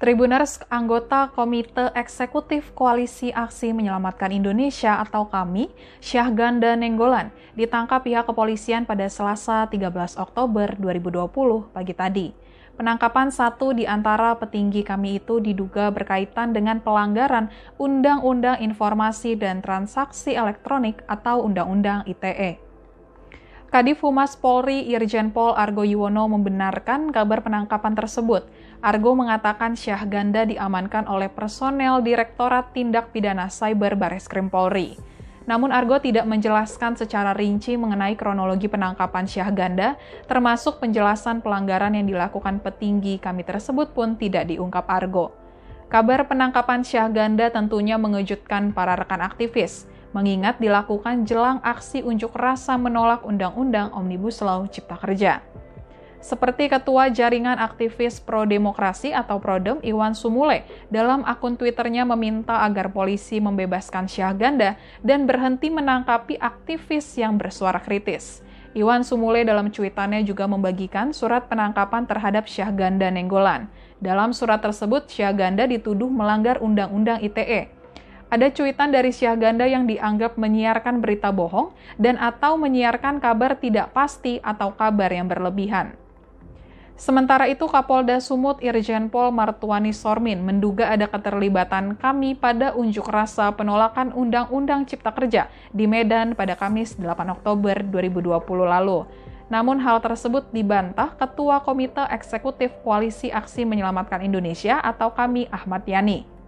Tribuners anggota Komite Eksekutif Koalisi Aksi Menyelamatkan Indonesia atau KAMI, Syahganda Nenggolan, ditangkap pihak kepolisian pada Selasa 13 Oktober 2020 pagi tadi. Penangkapan satu di antara petinggi kami itu diduga berkaitan dengan pelanggaran Undang-Undang Informasi dan Transaksi Elektronik atau Undang-Undang ITE. Kadif Humas Polri Irjen Pol Argo Yuwono membenarkan kabar penangkapan tersebut. Argo mengatakan Syah Ganda diamankan oleh personel Direktorat Tindak Pidana Cyber Bareskrim Polri. Namun Argo tidak menjelaskan secara rinci mengenai kronologi penangkapan Syah Ganda, termasuk penjelasan pelanggaran yang dilakukan petinggi kami tersebut pun tidak diungkap Argo. Kabar penangkapan Syah Ganda tentunya mengejutkan para rekan aktivis mengingat dilakukan jelang aksi unjuk rasa menolak Undang-Undang Omnibus Law Cipta Kerja. Seperti Ketua Jaringan Aktivis Pro Demokrasi atau Prodem Iwan Sumule dalam akun Twitternya meminta agar polisi membebaskan Syahganda dan berhenti menangkapi aktivis yang bersuara kritis. Iwan Sumule dalam cuitannya juga membagikan surat penangkapan terhadap Syahganda Nenggolan. Dalam surat tersebut, Syahganda dituduh melanggar Undang-Undang ITE, ada cuitan dari Syahganda yang dianggap menyiarkan berita bohong dan atau menyiarkan kabar tidak pasti atau kabar yang berlebihan. Sementara itu, Kapolda Sumut Irjen Pol Martuani Sormin menduga ada keterlibatan kami pada unjuk rasa penolakan Undang-Undang Cipta Kerja di Medan pada Kamis 8 Oktober 2020 lalu. Namun hal tersebut dibantah Ketua Komite Eksekutif Koalisi Aksi Menyelamatkan Indonesia atau kami Ahmad Yani.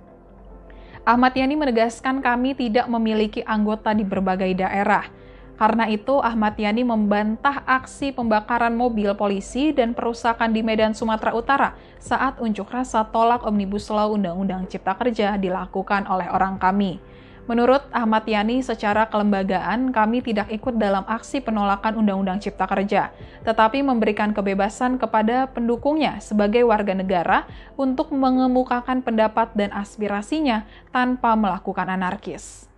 Ahmad Yani menegaskan kami tidak memiliki anggota di berbagai daerah. Karena itu, Ahmad Yani membantah aksi pembakaran mobil polisi dan perusakan di Medan Sumatera Utara saat unjuk rasa tolak Omnibus Law Undang-Undang Cipta Kerja dilakukan oleh orang kami. Menurut Ahmad Yani, secara kelembagaan kami tidak ikut dalam aksi penolakan Undang-Undang Cipta Kerja, tetapi memberikan kebebasan kepada pendukungnya sebagai warga negara untuk mengemukakan pendapat dan aspirasinya tanpa melakukan anarkis.